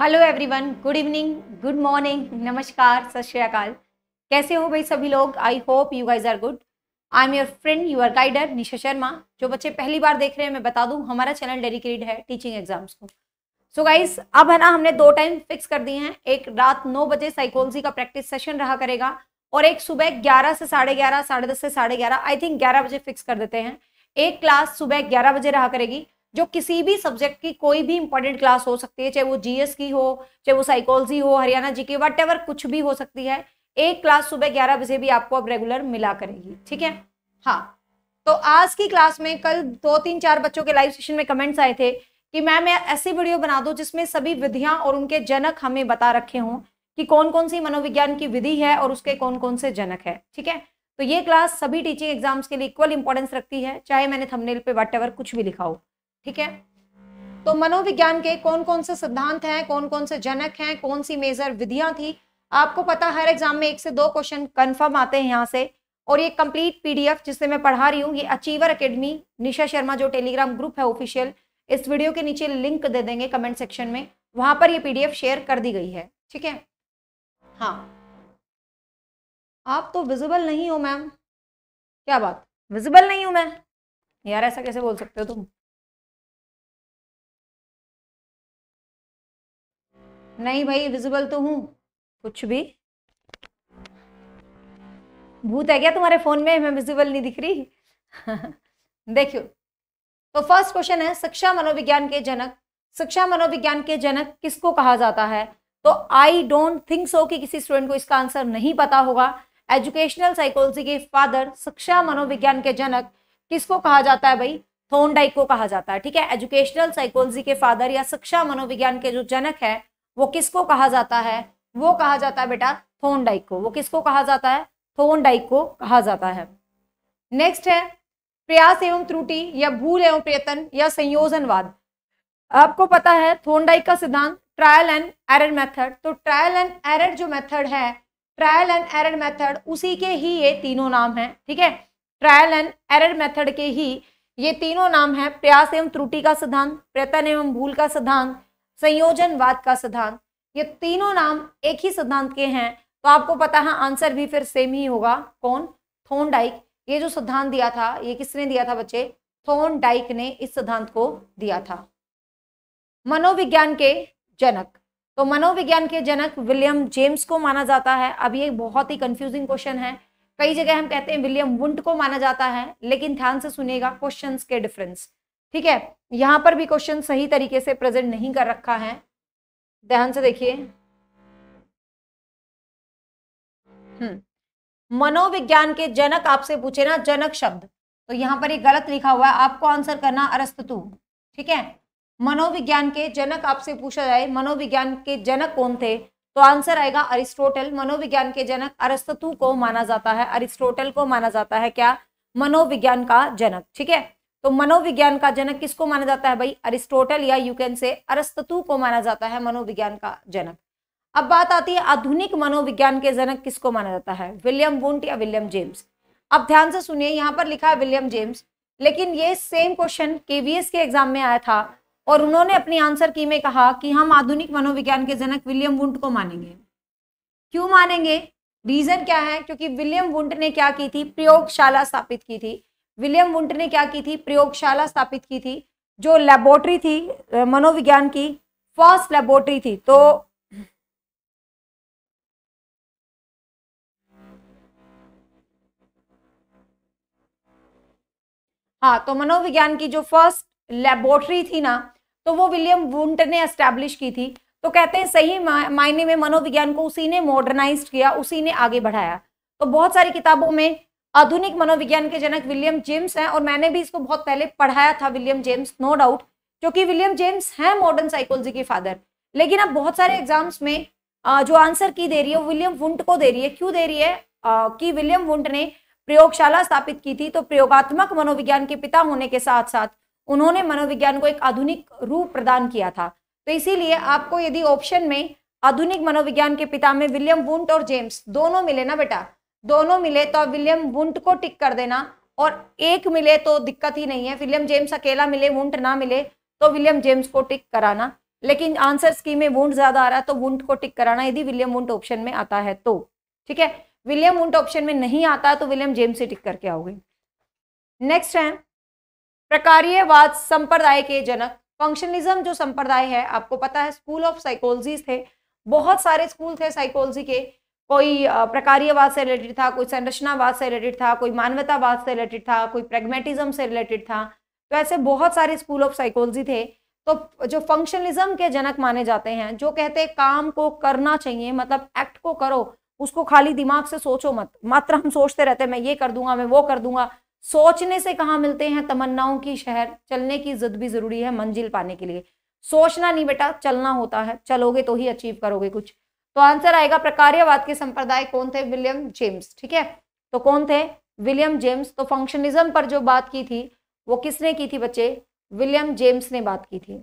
Hello everyone good evening good morning नमस्कार सत श्रीकाल कैसे हो भाई सभी लोग I hope you guys are good I am your friend your guider Nisha Sharma जो बच्चे पहली बार देख रहे हैं मैं बता दूं हमारा चैनल डेडिकेटेड है टीचिंग एग्जाम्स को सो so गाइज अब है ना हमने दो टाइम फिक्स कर दिए हैं एक रात नौ बजे साइकोलॉजी का प्रैक्टिस सेशन रहा करेगा और एक सुबह ग्यारह से साढ़े ग्यारह साढ़े दस से साढ़े ग्यारह आई थिंक ग्यारह बजे फिक्स कर देते हैं एक क्लास सुबह ग्यारह बजे रहा करेगी जो किसी भी सब्जेक्ट की कोई भी इंपॉर्टेंट क्लास हो सकती है चाहे वो जीएस की हो चाहे वो साइकोलॉजी हो हरियाणा जी की वट कुछ भी हो सकती है एक क्लास सुबह ग्यारह बजे भी आपको अब रेगुलर मिला करेगी ठीक है हाँ तो आज की क्लास में कल दो तीन चार बच्चों के लाइव सेशन में कमेंट्स आए थे कि मैम मैं ऐसी वीडियो बना दो जिसमें सभी विधियां और उनके जनक हमें बता रखे हों कि कौन कौन सी मनोविज्ञान की विधि है और उसके कौन कौन से जनक है ठीक है तो ये क्लास सभी टीचिंग एग्जाम्स के लिए इक्वल इंपॉर्टेंस रखती है चाहे मैंने थंबनेल पे वट कुछ भी लिखा हो ठीक है तो मनोविज्ञान के कौन कौन से सिद्धांत हैं कौन कौन से जनक हैं कौन सी मेजर विधियां थी आपको पता हर एग्जाम में एक से दो क्वेश्चन कंफर्म आते हैं यहाँ से और ये कंप्लीट पीडीएफ जिससे मैं पढ़ा रही हूँ ये अचीवर अकेडमी निशा शर्मा जो टेलीग्राम ग्रुप है ऑफिशियल इस वीडियो के नीचे लिंक दे देंगे कमेंट सेक्शन में वहां पर ये पीडीएफ शेयर कर दी गई है ठीक है हाँ आप तो विजिबल नहीं हो मैम क्या बात विजिबल नहीं हूं मैं यार ऐसा कैसे बोल सकते हो तुम नहीं भाई विजिबल तो हूँ कुछ भी भूत है क्या तुम्हारे फोन में मैं विजिबल नहीं दिख रही देखियो तो फर्स्ट क्वेश्चन है शिक्षा मनोविज्ञान के जनक शिक्षा मनोविज्ञान के जनक किसको कहा जाता है तो आई डोंट थिंक सो कि किसी स्टूडेंट को इसका आंसर नहीं पता होगा एजुकेशनल साइकोलॉजी के फादर शिक्षा मनोविज्ञान के जनक किसको कहा जाता है भाई थोनडाइक को कहा जाता है ठीक है एजुकेशनल साइकोलॉजी के फादर या शिक्षा मनोविज्ञान के जो जनक है वो किसको कहा जाता है वो कहा जाता है बेटा थोन डाइक को वो किसको कहा जाता है थोन डाइक को कहा जाता है नेक्स्ट है प्रयास एवं त्रुटि या भूल एवं प्रयत्न या संयोजनवाद आपको पता है थोनडाइक का सिद्धांत ट्रायल एंड एरर मेथड तो ट्रायल एंड एरर जो मेथड है ट्रायल एंड एरर मेथड उसी के ही ये तीनों नाम है ठीक है ट्रायल एंड एरर मेथड के ही ये तीनों नाम है प्रयास एवं त्रुटि का सिद्धांत प्रयत्न एवं भूल का सिद्धांत संयोजनवाद का सिद्धांत ये तीनों नाम एक ही सिद्धांत के हैं तो आपको पता है आंसर भी फिर सेम ही होगा कौन डाइक ये जो सिद्धांत दिया था ये किसने दिया था बच्चे डाइक ने इस सिद्धांत को दिया था मनोविज्ञान के जनक तो मनोविज्ञान के जनक विलियम जेम्स को माना जाता है अब ये बहुत ही कंफ्यूजिंग क्वेश्चन है कई जगह हम कहते हैं विलियम वुंट को माना जाता है लेकिन ध्यान से सुनिएगा क्वेश्चंस के डिफरेंस ठीक है यहाँ पर भी क्वेश्चन सही तरीके से प्रेजेंट नहीं कर रखा है ध्यान से देखिए हम्म। मनोविज्ञान के जनक आपसे पूछे ना जनक शब्द तो यहाँ पर ये गलत लिखा हुआ है आपको आंसर करना अरस्तु ठीक है मनोविज्ञान के जनक आपसे पूछा जाए मनोविज्ञान के जनक कौन थे तो आंसर आएगा अरिस्टोटल मनोविज्ञान के जनक अरस्तु को माना जाता है अरिस्टोटल को माना जाता है क्या मनोविज्ञान का जनक ठीक है तो मनोविज्ञान का जनक किसको माना जाता है भाई अरिस्टोटल या यू कैन से अरस्तु को माना जाता है मनोविज्ञान का जनक अब बात आती है आधुनिक मनोविज्ञान के जनक किसको माना जाता है विलियम वुंट या विलियम जेम्स अब ध्यान से सुनिए यहाँ पर लिखा है विलियम जेम्स लेकिन ये सेम क्वेश्चन के के एग्जाम में आया था और उन्होंने अपनी आंसर की में कहा कि हम आधुनिक मनोविज्ञान के जनक विलियम वुंट को मानेंगे क्यों मानेंगे रीजन क्या है क्योंकि विलियम वुंट ने क्या की थी प्रयोगशाला स्थापित की थी विलियम वुंट ने क्या की थी प्रयोगशाला स्थापित की थी जो लेबोरेटरी थी मनोविज्ञान की फर्स्ट लेबोरेटरी थी तो हाँ तो मनोविज्ञान की जो फर्स्ट लेबोरेटरी थी ना तो वो विलियम वुंट ने एस्टेब्लिश की थी तो कहते हैं सही मायने में मनोविज्ञान को उसी ने मॉडर्नाइज किया उसी ने आगे बढ़ाया तो बहुत सारी किताबों में आधुनिक मनोविज्ञान के जनक विलियम जेम्स हैं और मैंने भी इसको बहुत पहले पढ़ाया था विलियम जेम्स नो डाउट क्योंकि विलियम जेम्स हैं मॉडर्न साइकोलॉजी के फादर लेकिन अब बहुत सारे एग्जाम्स में जो आंसर की दे रही है विलियम वुंट को दे रही है क्यों दे रही है कि विलियम वुंट ने प्रयोगशाला स्थापित की थी तो प्रयोगात्मक मनोविज्ञान के पिता होने के साथ साथ उन्होंने मनोविज्ञान को एक आधुनिक रूप प्रदान किया था तो इसीलिए आपको यदि ऑप्शन में आधुनिक मनोविज्ञान के पिता में विलियम वुंट और जेम्स दोनों मिले ना बेटा दोनों मिले तो आप विलियम वुंट को टिक कर देना और एक मिले तो दिक्कत ही नहीं है विलियम जेम्स अकेला मिले वुंट ना मिले तो विलियम जेम्स को टिक कराना लेकिन आंसर की में वुंट ज्यादा आ रहा है तो वुंट को टिक कराना यदि विलियम वुंट ऑप्शन में आता है तो ठीक है विलियम वुंट ऑप्शन में नहीं आता तो विलियम जेम्स से टिक करके आओगे नेक्स्ट है प्रकारियवाद संप्रदाय के जनक फंक्शनिज्म जो संप्रदाय है आपको पता है स्कूल ऑफ साइकोलॉजी थे बहुत सारे स्कूल थे साइकोलॉजी के कोई प्रकारियवाद से रिलेटेड था कोई संरचनावाद से रिलेटेड था कोई मानवतावाद से रिलेटेड था कोई प्रेगमेटिज्म से रिलेटेड था तो ऐसे बहुत सारे स्कूल ऑफ साइकोलॉजी थे तो जो फंक्शनलिज्म के जनक माने जाते हैं जो कहते हैं काम को करना चाहिए मतलब एक्ट को करो उसको खाली दिमाग से सोचो मत मात्र हम सोचते रहते हैं मैं ये कर दूंगा मैं वो कर दूंगा सोचने से कहाँ मिलते हैं तमन्नाओं की शहर चलने की जिद भी जरूरी है मंजिल पाने के लिए सोचना नहीं बेटा चलना होता है चलोगे तो ही अचीव करोगे कुछ तो आंसर आएगा प्रकारियावाद के संप्रदाय कौन थे विलियम जेम्स ठीक है तो कौन थे विलियम जेम्स तो फंक्शनिज्म पर जो बात की थी वो किसने की थी बच्चे विलियम जेम्स ने बात की थी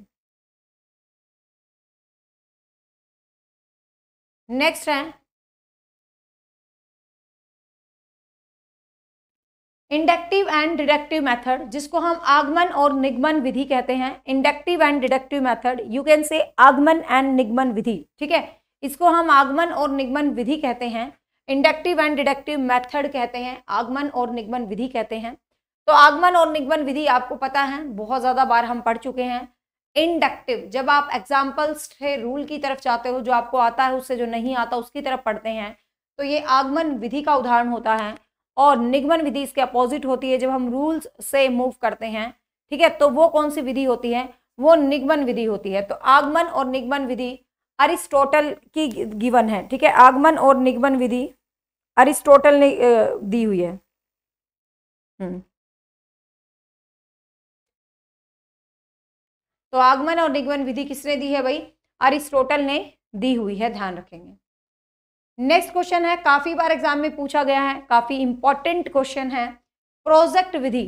नेक्स्ट है इंडक्टिव एंड डिडक्टिव मेथड जिसको हम आगमन और निगमन विधि कहते हैं inductive and deductive method you can say आगमन एंड निगमन विधि ठीक है इसको हम आगमन और निगमन विधि कहते हैं इंडक्टिव एंड डिडक्टिव मेथड कहते हैं आगमन और निगमन विधि कहते हैं तो आगमन और निगमन विधि आपको पता है बहुत ज़्यादा बार हम पढ़ चुके हैं इंडक्टिव जब आप एग्जाम्पल्स से रूल की तरफ जाते हो जो आपको आता है उससे जो नहीं आता उसकी तरफ पढ़ते हैं तो ये आगमन विधि का उदाहरण होता है और निगमन विधि इसके अपोजिट होती है जब हम रूल्स से मूव करते हैं ठीक है तो वो कौन सी विधि होती है वो निगमन विधि होती है तो आगमन और निगमन विधि अरिस्टोटल की गिवन है ठीक है आगमन और निगमन विधि अरिस्टोटल ने दी हुई है हम्म। तो आगमन और निगमन विधि किसने दी है भाई अरिस्टोटल ने दी हुई है ध्यान रखेंगे नेक्स्ट क्वेश्चन है काफी बार एग्जाम में पूछा गया है काफी इंपॉर्टेंट क्वेश्चन है प्रोजेक्ट विधि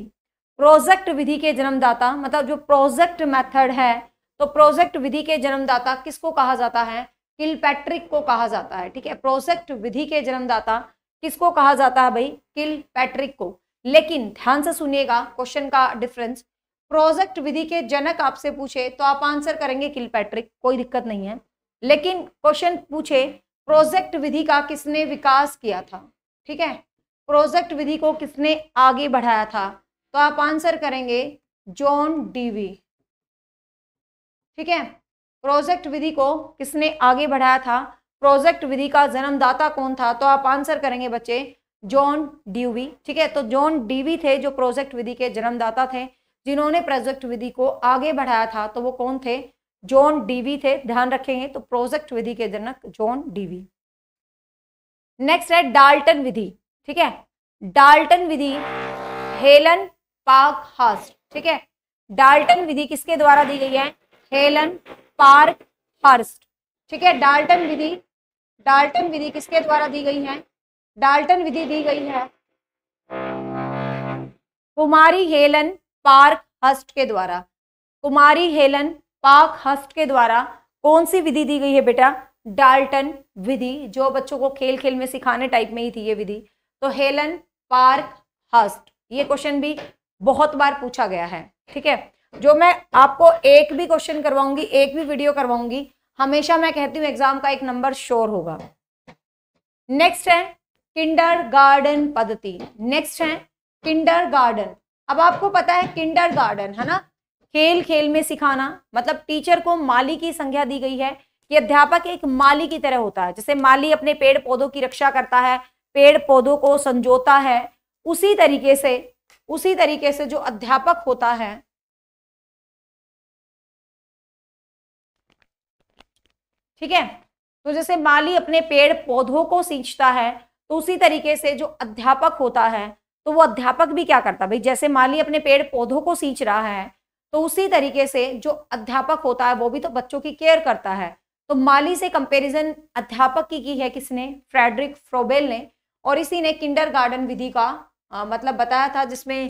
प्रोजेक्ट विधि के जन्मदाता मतलब जो प्रोजेक्ट मेथड है तो प्रोजेक्ट विधि के जन्मदाता किसको कहा जाता है किल पैट्रिक को कहा जाता है ठीक है प्रोजेक्ट विधि के जन्मदाता किसको कहा जाता है भाई किल पैट्रिक को लेकिन ध्यान से सुनिएगा क्वेश्चन का डिफरेंस प्रोजेक्ट विधि के जनक आपसे पूछे तो आप आंसर करेंगे किल पैट्रिक कोई दिक्कत नहीं है लेकिन क्वेश्चन पूछे प्रोजेक्ट विधि का किसने विकास किया था ठीक है प्रोजेक्ट विधि को किसने आगे बढ़ाया था तो आप आंसर करेंगे जॉन डीवी ठीक है प्रोजेक्ट विधि को किसने आगे बढ़ाया था प्रोजेक्ट विधि का जन्मदाता कौन था तो आप आंसर करेंगे बच्चे जॉन डीवी ठीक है तो जॉन डीवी थे जो प्रोजेक्ट विधि के जन्मदाता थे जिन्होंने प्रोजेक्ट विधि को आगे बढ़ाया था तो वो कौन थे जॉन डीवी थे ध्यान रखेंगे तो प्रोजेक्ट विधि के जनक जॉन डीवी नेक्स्ट है डाल्टन विधि ठीक है डाल्टन विधि हेलन पाक हास्ट ठीक है डाल्टन विधि किसके द्वारा दी गई है हेलन पार्क हर्स्ट ठीक है डाल्टन विधि डाल्टन विधि किसके द्वारा दी गई है डाल्टन विधि दी गई है कुमारी हेलन पार्क हस्ट के द्वारा कुमारी हेलन पार्क हस्ट के द्वारा कौन सी विधि दी गई है बेटा डाल्टन विधि जो बच्चों को खेल खेल में सिखाने टाइप में ही थी ये विधि तो हेलन पार्क हस्ट ये क्वेश्चन भी बहुत बार पूछा गया है ठीक है जो मैं आपको एक भी क्वेश्चन करवाऊंगी एक भी वीडियो करवाऊंगी हमेशा मैं कहती हूँ एग्जाम का एक नंबर श्योर होगा नेक्स्ट है किंडर गार्डन पद्धति नेक्स्ट है किंडर गार्डन अब आपको पता है किंडर गार्डन है ना खेल खेल में सिखाना मतलब टीचर को माली की संख्या दी गई है कि अध्यापक एक माली की तरह होता है जैसे माली अपने पेड़ पौधों की रक्षा करता है पेड़ पौधों को संजोता है उसी तरीके से उसी तरीके से जो अध्यापक होता है ठीक है तो जैसे माली अपने पेड़ पौधों को सींचता है तो उसी तरीके से जो अध्यापक होता है तो वो अध्यापक भी क्या करता है भाई जैसे माली अपने पेड़ पौधों को सींच रहा है तो उसी तरीके से जो अध्यापक होता है वो भी तो बच्चों की केयर करता है तो माली से कंपेरिजन अध्यापक की की है किसने फ्रेडरिक फ्रोबेल ने और इसी ने किंडर गार्डन विधि का आ, मतलब बताया था जिसमें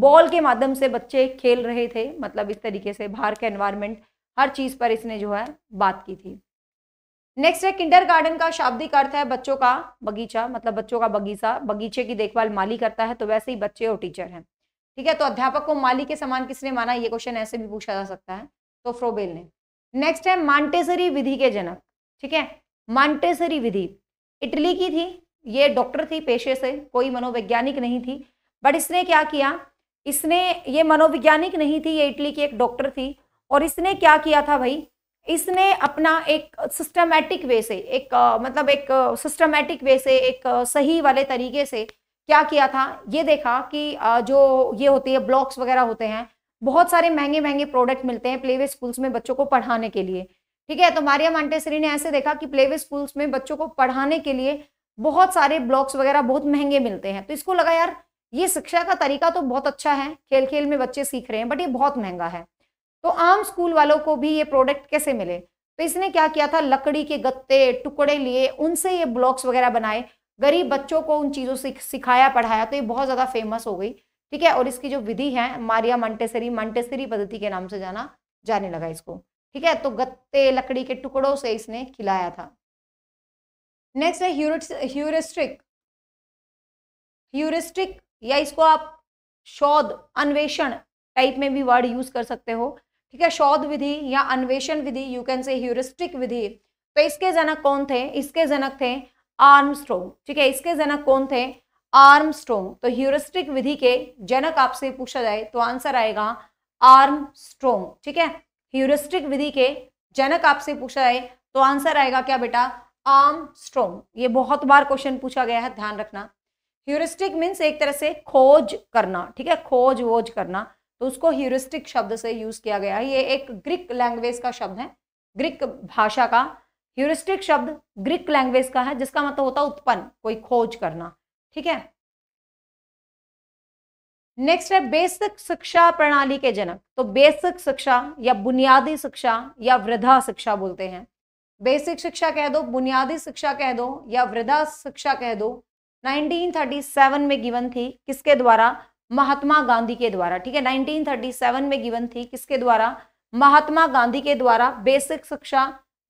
बॉल के माध्यम से बच्चे खेल रहे थे मतलब इस तरीके से बाहर के एनवायरमेंट हर चीज़ पर इसने जो है बात की थी नेक्स्ट है किंडर गार्डन का शाब्दिक अर्थ है बच्चों का बगीचा मतलब बच्चों का बगीचा बगीचे की देखभाल माली करता है तो वैसे ही बच्चे और टीचर हैं ठीक है तो अध्यापक को माली के समान किसने माना ये क्वेश्चन ऐसे भी पूछा जा सकता है तो फ्रोबेल ने नेक्स्ट है मांटेसरी विधि के जनक ठीक है मांटेसरी विधि इटली की थी ये डॉक्टर थी पेशे से कोई मनोवैज्ञानिक नहीं थी बट इसने क्या किया इसने ये मनोवैज्ञानिक नहीं थी ये इटली की एक डॉक्टर थी और इसने क्या किया था भाई इसने अपना एक सिस्टमेटिक वे से एक आ, मतलब एक सिस्टमेटिक वे से एक आ, सही वाले तरीके से क्या किया था ये देखा कि आ, जो ये होती है ब्लॉक्स वगैरह होते हैं बहुत सारे महंगे महंगे प्रोडक्ट मिलते हैं प्लेवे स्कूल्स में बच्चों को पढ़ाने के लिए ठीक है तो मारिया मांटेसरी ने ऐसे देखा कि प्लेवे स्कूल्स में बच्चों को पढ़ाने के लिए बहुत सारे ब्लॉक्स वगैरह बहुत महंगे मिलते हैं तो इसको लगा यार ये शिक्षा का तरीका तो बहुत अच्छा है खेल खेल में बच्चे सीख रहे हैं बट ये बहुत महंगा है तो आम स्कूल वालों को भी ये प्रोडक्ट कैसे मिले तो इसने क्या किया था लकड़ी के गत्ते टुकड़े लिए उनसे ये ब्लॉक्स वगैरह बनाए गरीब बच्चों को उन चीज़ों से सिखाया पढ़ाया तो ये बहुत ज़्यादा फेमस हो गई ठीक है और इसकी जो विधि है मारिया मंटेसरी मंटेसरी पद्धति के नाम से जाना जाने लगा इसको ठीक है तो गत्ते लकड़ी के टुकड़ों से इसने खिलाया था नेक्स्ट है ह्यूरिस्ट्रिक ह्यूरिस्ट्रिक या इसको आप शोध अन्वेषण टाइप में भी वर्ड यूज कर सकते हो ठीक है शोध विधि या अन्वेषण विधि यू कैन से ह्यूरिस्टिक विधि तो इसके जनक कौन थे इसके जनक थे आर्मस्ट्रोंग ठीक है इसके जनक कौन थे आर्मस्ट्रोंग तो ह्यूरिस्टिक विधि के जनक आपसे पूछा जाए तो आंसर आएगा आर्मस्ट्रोंग ठीक है ह्यूरिस्टिक विधि के जनक आपसे पूछा जाए तो आंसर आएगा क्या बेटा आर्मस्ट्रोंग ये बहुत बार क्वेश्चन पूछा गया है ध्यान रखना ह्यूरिस्टिक मीन्स एक तरह से खोज करना ठीक है खोज वोज करना तो उसको ह्यूरिस्टिक शब्द से यूज़ किया गया है ये एक ग्रीक लैंग्वेज का शब्द है ग्रीक भाषा का ह्यूरिस्टिक शब्द ग्रीक लैंग्वेज का है जिसका मतलब होता है उत्पन्न कोई खोज करना ठीक है नेक्स्ट है बेसिक शिक्षा प्रणाली के जनक तो बेसिक शिक्षा या बुनियादी शिक्षा या वृद्धा शिक्षा बोलते हैं बेसिक शिक्षा कह दो बुनियादी शिक्षा कह दो या वृद्धा शिक्षा कह दो 1937 में गिवन थी किसके द्वारा महात्मा गांधी के द्वारा ठीक है 1937 में गिवन थी किसके द्वारा महात्मा गांधी के द्वारा बेसिक शिक्षा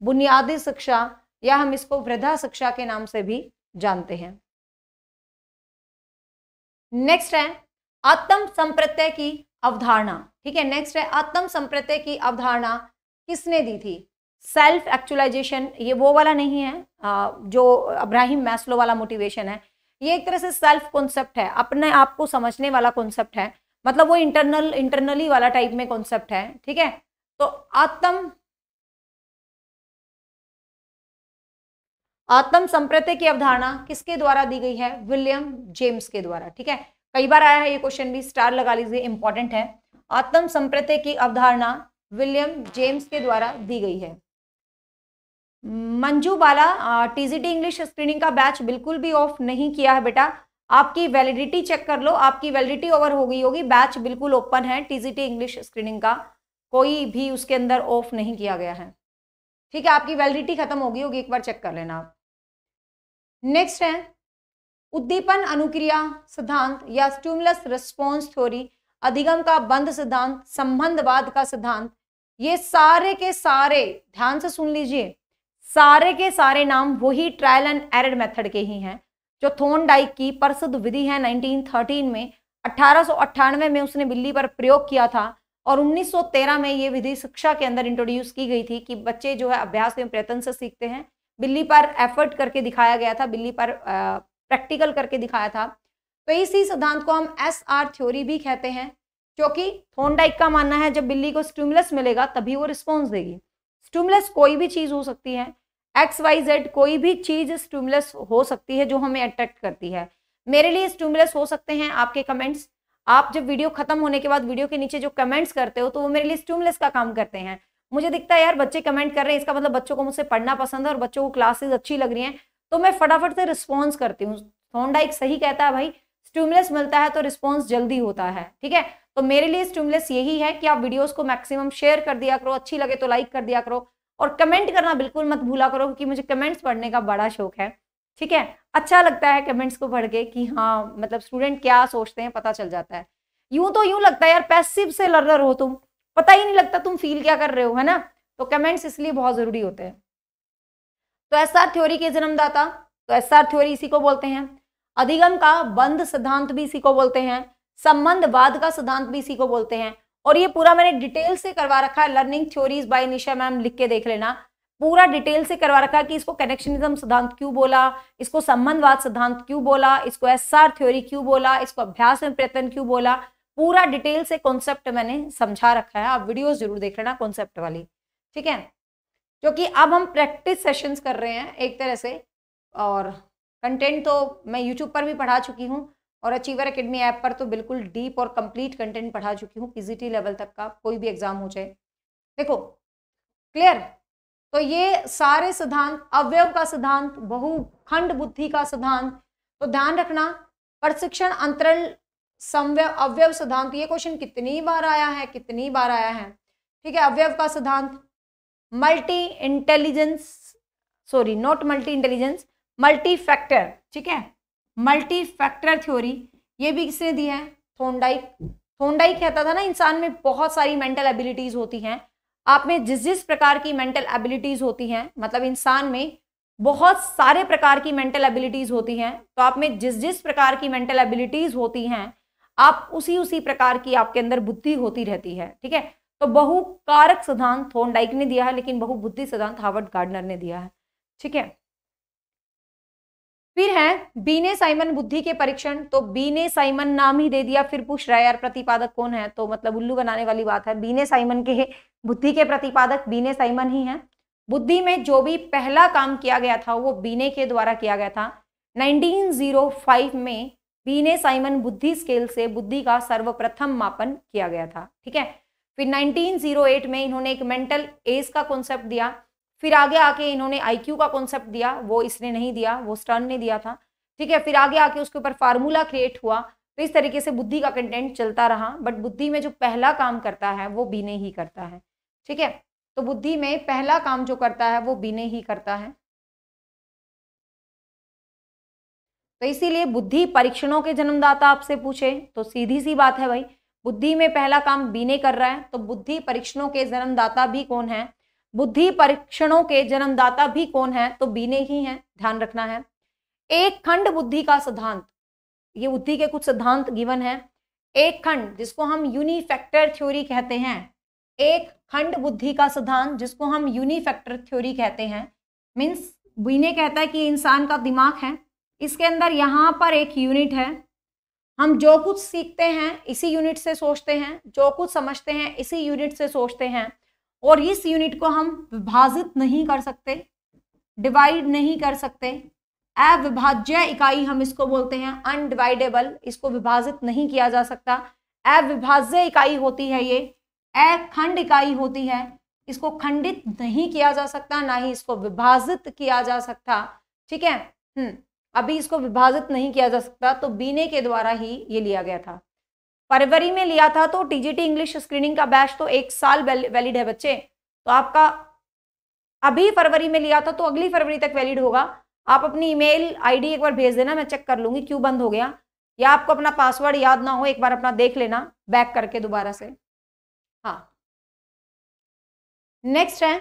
बुनियादी शिक्षा या हम इसको वृद्धा शिक्षा के नाम से भी जानते हैं नेक्स्ट है आत्म संप्रत्यय की अवधारणा ठीक है नेक्स्ट है आत्म संप्रत्यय की अवधारणा किसने दी थी सेल्फ एक्चुअलाइजेशन ये वो वाला नहीं है जो अब्राहिम मैस्लो वाला मोटिवेशन है ये एक तरह से सेल्फ कॉन्सेप्ट है अपने आप को समझने वाला कॉन्सेप्ट है मतलब वो इंटरनल इंटरनली वाला टाइप में कॉन्सेप्ट है ठीक है तो आत्म आत्म संप्रत्य की अवधारणा किसके द्वारा दी गई है विलियम जेम्स के द्वारा ठीक है कई बार आया है ये क्वेश्चन भी स्टार लगा लीजिए इंपॉर्टेंट है आत्म संप्रत्य की अवधारणा विलियम जेम्स के द्वारा दी गई है Manju Bala TGT English screening का बैच बिल्कुल भी ऑफ नहीं किया है बेटा आपकी वैलिडिटी चेक कर लो आपकी वैलिडिटी ओवर हो गई होगी बैच बिल्कुल ओपन है टीजीटी इंग्लिश स्क्रीनिंग का कोई भी उसके अंदर ऑफ नहीं किया गया है ठीक है आपकी वैलिडिटी खत्म होगी होगी एक बार चेक कर लेना आप नेक्स्ट है उद्दीपन अनुक्रिया सिद्धांत या स्टूमलस रिस्पॉन्स थ्योरी अधिगम का बंद सिद्धांत संबंधवाद का सिद्धांत ये सारे के सारे ध्यान से सुन लीजिए सारे के सारे नाम वही ट्रायल एंड एरर मेथड के ही हैं जो थोन डाइक की प्रसिद्ध विधि है 1913 में अठारह में उसने बिल्ली पर प्रयोग किया था और 1913 में ये विधि शिक्षा के अंदर इंट्रोड्यूस की गई थी कि बच्चे जो है अभ्यास में प्रयत्न से सीखते हैं बिल्ली पर एफर्ट करके दिखाया गया था बिल्ली पर प्रैक्टिकल करके दिखाया था तो इसी सिद्धांत को हम एस आर थ्योरी भी कहते हैं क्योंकि डाइक का मानना है जब बिल्ली को स्ट्यूमलेस मिलेगा तभी वो रिस्पॉन्स देगी स्टूमलेस कोई भी चीज़ हो सकती है एक्स वाई जेड कोई भी चीज़ स्टूमलेस हो सकती है जो हमें अट्रैक्ट करती है मेरे लिए स्टूमलेस हो सकते हैं आपके कमेंट्स आप जब वीडियो खत्म होने के बाद वीडियो के नीचे जो कमेंट्स करते हो तो वो मेरे लिए स्टूमलेस का काम करते हैं मुझे दिखता है यार बच्चे कमेंट कर रहे हैं इसका मतलब बच्चों को मुझसे पढ़ना पसंद है और बच्चों को क्लासेस अच्छी लग रही हैं तो मैं फटाफट से रिस्पॉन्स करती हूँ थोंडा एक सही कहता है भाई स्टूमलेस मिलता है तो रिस्पॉन्स जल्दी होता है ठीक है तो मेरे लिए स्टिमुलस यही है कि आप वीडियोस को मैक्सिमम शेयर कर दिया करो अच्छी लगे तो लाइक कर दिया करो और कमेंट करना बिल्कुल मत भूला करो क्योंकि मुझे कमेंट्स पढ़ने का बड़ा शौक है ठीक है अच्छा लगता है कमेंट्स को पढ़ के कि हाँ मतलब स्टूडेंट क्या सोचते हैं पता चल जाता है यूं तो यूं लगता है यार पैसिव से लर्नर हो तुम पता ही नहीं लगता तुम फील क्या कर रहे हो है ना तो कमेंट्स इसलिए बहुत ज़रूरी होते हैं तो एस आर थ्योरी के जन्मदाता तो एस आर थ्योरी इसी को बोलते हैं अधिगम का बंद सिद्धांत भी इसी को बोलते हैं संबंधवाद का सिद्धांत भी इसी को बोलते हैं और ये पूरा मैंने डिटेल से करवा रखा है learning theories by Nisha ma'am लिख के देख लेना पूरा डिटेल से करवा रखा है कि इसको कनेक्शनिज्म सिद्धांत क्यों बोला इसको संबंधवाद सिद्धांत क्यों बोला इसको एस आर थ्योरी क्यों बोला इसको अभ्यास में प्रयत्न क्यों बोला पूरा डिटेल से कॉन्सेप्ट मैंने समझा रखा है आप वीडियो जरूर देख लेना कॉन्सेप्ट वाली ठीक है क्योंकि अब हम प्रैक्टिस सेशंस कर रहे हैं एक तरह से और कंटेंट तो मैं यूट्यूब पर भी पढ़ा चुकी हूँ और अचीवर अकेडमी ऐप पर तो बिल्कुल डीप और कंप्लीट कंटेंट पढ़ा चुकी हूँ पीजीटी लेवल तक का कोई भी एग्जाम हो जाए देखो क्लियर तो ये सारे सिद्धांत अवयव का सिद्धांत बहुखंड बुद्धि का सिद्धांत तो ध्यान रखना प्रशिक्षण अंतरण समवय अवयव सिद्धांत ये क्वेश्चन कितनी बार आया है कितनी बार आया है ठीक है अवयव का सिद्धांत multi intelligence sorry not multi intelligence multi factor ठीक है मल्टी फैक्टर थ्योरी ये भी किसने दी है थोंडाइक थोंडाइक कहता था ना इंसान में बहुत सारी मेंटल एबिलिटीज होती हैं आप में जिस जिस प्रकार की मेंटल एबिलिटीज होती हैं मतलब इंसान में बहुत सारे प्रकार की मेंटल एबिलिटीज होती हैं तो आप में जिस जिस प्रकार की मेंटल एबिलिटीज होती हैं आप उसी उसी प्रकार की आपके अंदर बुद्धि होती रहती है ठीक है तो बहु कारक सिद्धांत थोनडाइक ने दिया है लेकिन बहुबुद्धि सिद्धांत हार्वर्ड गार्डनर ने दिया है ठीक है फिर है बीने साइमन बुद्धि के परीक्षण तो बीने साइमन नाम ही दे दिया फिर पूछ रहा है यार प्रतिपादक कौन है तो मतलब उल्लू बनाने वाली बात है बीने साइमन के बुद्धि के प्रतिपादक बीने साइमन ही हैं बुद्धि में जो भी पहला काम किया गया था वो बीने के द्वारा किया गया था 1905 में बीने साइमन बुद्धि स्केल से बुद्धि का सर्वप्रथम मापन किया गया था ठीक है फिर 1908 में इन्होंने एक मेंटल एज का कॉन्सेप्ट दिया फिर आगे आके इन्होंने आईक्यू का कॉन्सेप्ट दिया वो इसने नहीं दिया वो स्टर्न ने दिया था ठीक है फिर आगे आके उसके ऊपर फार्मूला क्रिएट हुआ तो इस तरीके से बुद्धि का कंटेंट चलता रहा बट बुद्धि में जो पहला काम करता है वो बीने ही करता है ठीक है तो बुद्धि में पहला काम जो करता है वो बीने ही करता है तो इसीलिए बुद्धि परीक्षणों के जन्मदाता आपसे पूछे तो सीधी सी बात है भाई बुद्धि में पहला काम बीने कर रहा है तो बुद्धि परीक्षणों के जन्मदाता भी कौन है बुद्धि परीक्षणों के जन्मदाता भी कौन है तो बीने ही हैं ध्यान रखना है एक खंड बुद्धि का सिद्धांत ये बुद्धि के कुछ सिद्धांत गिवन है एक खंड जिसको हम यूनिफैक्टर थ्योरी कहते हैं एक खंड बुद्धि का सिद्धांत जिसको हम यूनिफैक्टर थ्योरी कहते हैं मीन्स बीने कहता है कि इंसान का दिमाग है इसके अंदर यहाँ पर एक यूनिट है हम जो कुछ सीखते हैं इसी यूनिट से सोचते हैं जो कुछ समझते हैं इसी यूनिट से सोचते हैं और इस यूनिट को हम विभाजित नहीं कर सकते डिवाइड नहीं कर सकते अविभाज्य इकाई हम इसको बोलते हैं अनडिवाइडेबल इसको विभाजित नहीं किया जा सकता अविभाज्य इकाई होती है ये अखंड इकाई होती है इसको खंडित नहीं किया जा सकता ना ही इसको विभाजित किया जा सकता ठीक है हम्म अभी इसको विभाजित नहीं किया जा सकता तो बीने के द्वारा ही ये लिया गया था फरवरी में लिया था तो टीजीटी इंग्लिश स्क्रीनिंग का बैच तो एक साल वैलिड है बच्चे तो आपका अभी फरवरी में लिया था तो अगली फरवरी तक वैलिड होगा आप अपनी ईमेल आईडी एक बार भेज देना मैं चेक कर लूंगी क्यों बंद हो गया या आपको अपना पासवर्ड याद ना हो एक बार अपना देख लेना बैक करके दोबारा से हाँ नेक्स्ट है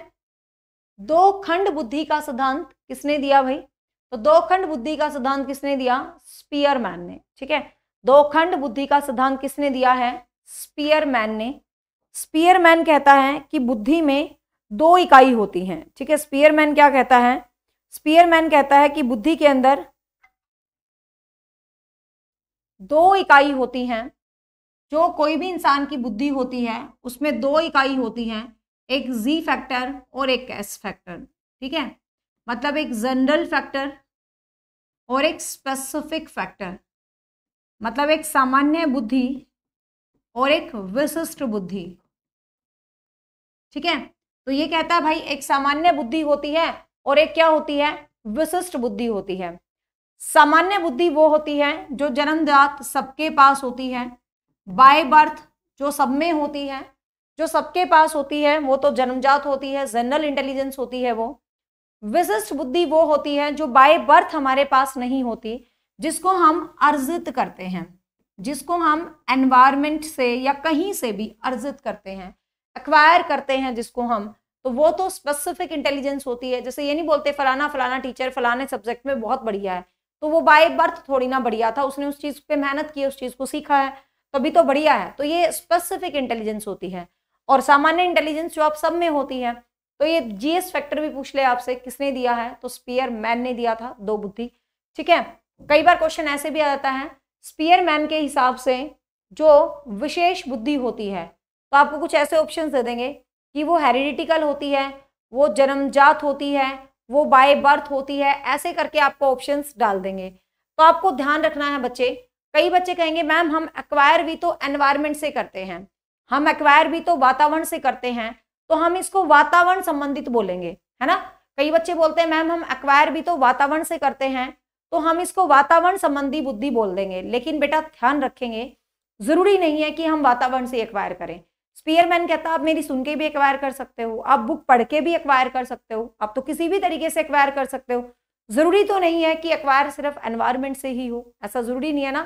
दो खंड बुद्धि का सिद्धांत किसने दिया भाई तो दो खंड बुद्धि का सिद्धांत किसने दिया स्पीयरमैन ने ठीक है दो खंड बुद्धि का सिद्धांत किसने दिया है स्पीयरमैन ने स्पीयरमैन कहता है कि बुद्धि में दो इकाई होती हैं ठीक है स्पीयरमैन क्या कहता है स्पीयरमैन कहता है कि बुद्धि के अंदर दो इकाई होती हैं जो कोई भी इंसान की बुद्धि होती है उसमें दो इकाई होती हैं एक जी फैक्टर और एक एस फैक्टर ठीक है मतलब एक जनरल फैक्टर और एक स्पेसिफिक फैक्टर मतलब एक सामान्य बुद्धि और एक विशिष्ट बुद्धि ठीक है तो ये कहता है भाई एक सामान्य बुद्धि होती है और एक क्या होती है विशिष्ट बुद्धि होती है सामान्य बुद्धि वो होती है जो जन्मजात सबके पास होती है बाय बर्थ जो सब में होती है जो सबके पास होती है वो तो जन्मजात होती है जनरल इंटेलिजेंस होती है वो विशिष्ट बुद्धि वो होती है जो बाय बर्थ हमारे पास नहीं होती जिसको हम अर्जित करते हैं जिसको हम एनवायरमेंट से या कहीं से भी अर्जित करते हैं एक्वायर करते हैं जिसको हम तो वो तो स्पेसिफिक इंटेलिजेंस होती है जैसे ये नहीं बोलते फलाना फलाना टीचर फलाने सब्जेक्ट में बहुत बढ़िया है तो वो बाय बर्थ थोड़ी ना बढ़िया था उसने उस चीज़ पे मेहनत की उस चीज़ को सीखा है तभी तो बढ़िया है तो ये स्पेसिफिक इंटेलिजेंस होती है और सामान्य इंटेलिजेंस जो आप सब में होती है तो ये जीएस फैक्टर भी पूछ ले आपसे किसने दिया है तो स्पीयर मैन ने दिया था दो बुद्धि ठीक है कई बार क्वेश्चन ऐसे भी आ जाता है स्पीयरमैन के हिसाब से जो विशेष बुद्धि होती है तो आपको कुछ ऐसे ऑप्शन दे देंगे कि वो हेरिडिटिकल होती है वो जन्मजात होती है वो बाय बर्थ होती है ऐसे करके आपको ऑप्शन डाल देंगे तो आपको ध्यान रखना है बच्चे कई बच्चे कहेंगे मैम हम एक्वायर भी तो एनवायरमेंट से करते हैं हम एक्वायर भी तो वातावरण से करते हैं तो हम इसको वातावरण संबंधित बोलेंगे है ना कई बच्चे बोलते हैं मैम हम एक्वायर भी तो वातावरण से करते हैं तो हम इसको वातावरण संबंधी बुद्धि बोल देंगे लेकिन बेटा ध्यान रखेंगे जरूरी नहीं है कि हम वातावरण से एक्वायर करें स्पीयरमैन कहता है आप मेरी सुन के भी एक्वायर कर सकते हो आप बुक पढ़ के भी एक्वायर कर सकते हो आप तो किसी भी तरीके से एक्वायर कर सकते हो जरूरी तो नहीं है कि एक्वायर सिर्फ एनवायरमेंट से ही हो ऐसा जरूरी नहीं है ना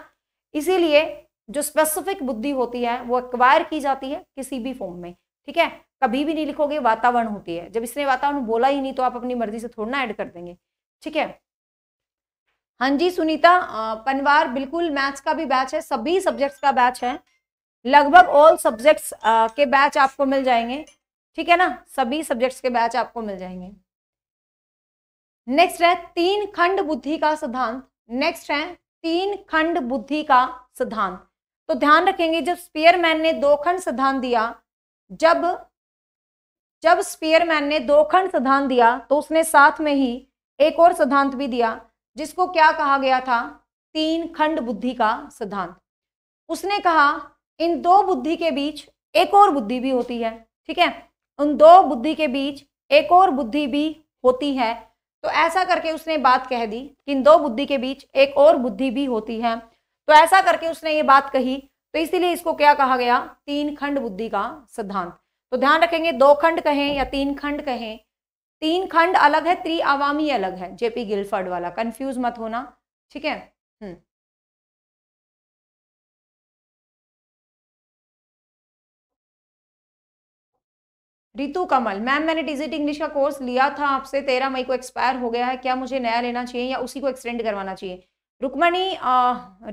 इसीलिए जो स्पेसिफिक बुद्धि होती है वो एक्वायर की जाती है किसी भी फॉर्म में ठीक है कभी भी नहीं लिखोगे वातावरण होती है जब इसने वातावरण बोला ही नहीं तो आप अपनी मर्जी से थोड़ा ना ऐड कर देंगे ठीक है हाँ जी सुनीता पनवार बिल्कुल मैथ्स का भी बैच है सभी सब्जेक्ट्स का बैच है लगभग ऑल सब्जेक्ट्स के बैच आपको मिल जाएंगे ठीक है ना सभी सब्जेक्ट्स के बैच आपको मिल जाएंगे नेक्स्ट है तीन खंड बुद्धि का सिद्धांत नेक्स्ट है तीन खंड बुद्धि का सिद्धांत तो ध्यान रखेंगे जब मैन ने दो खंड सिद्धांत दिया जब जब मैन ने दो खंड सिद्धांत दिया तो उसने साथ में ही एक और सिद्धांत भी दिया जिसको क्या कहा गया था तीन खंड बुद्धि का सिद्धांत उसने कहा इन दो बुद्धि के बीच एक और बुद्धि भी होती है ठीक है उन दो बुद्धि के बीच एक और बुद्धि भी होती है तो ऐसा करके उसने बात कह दी कि इन दो बुद्धि के बीच एक और बुद्धि भी होती है तो ऐसा करके उसने ये बात कही तो इसीलिए इसको क्या कहा गया तीन खंड बुद्धि का सिद्धांत तो ध्यान रखेंगे दो खंड कहें या तीन खंड कहें तीन खंड अलग है त्रि आवामी अलग है जेपी गिलफर्ड वाला कंफ्यूज मत होना ठीक है हम्म। रितु कमल मैम मैंने डिजिट इंग्लिश का कोर्स लिया था आपसे तेरह मई को एक्सपायर हो गया है क्या मुझे नया लेना चाहिए या उसी को एक्सटेंड करवाना चाहिए रुकमणी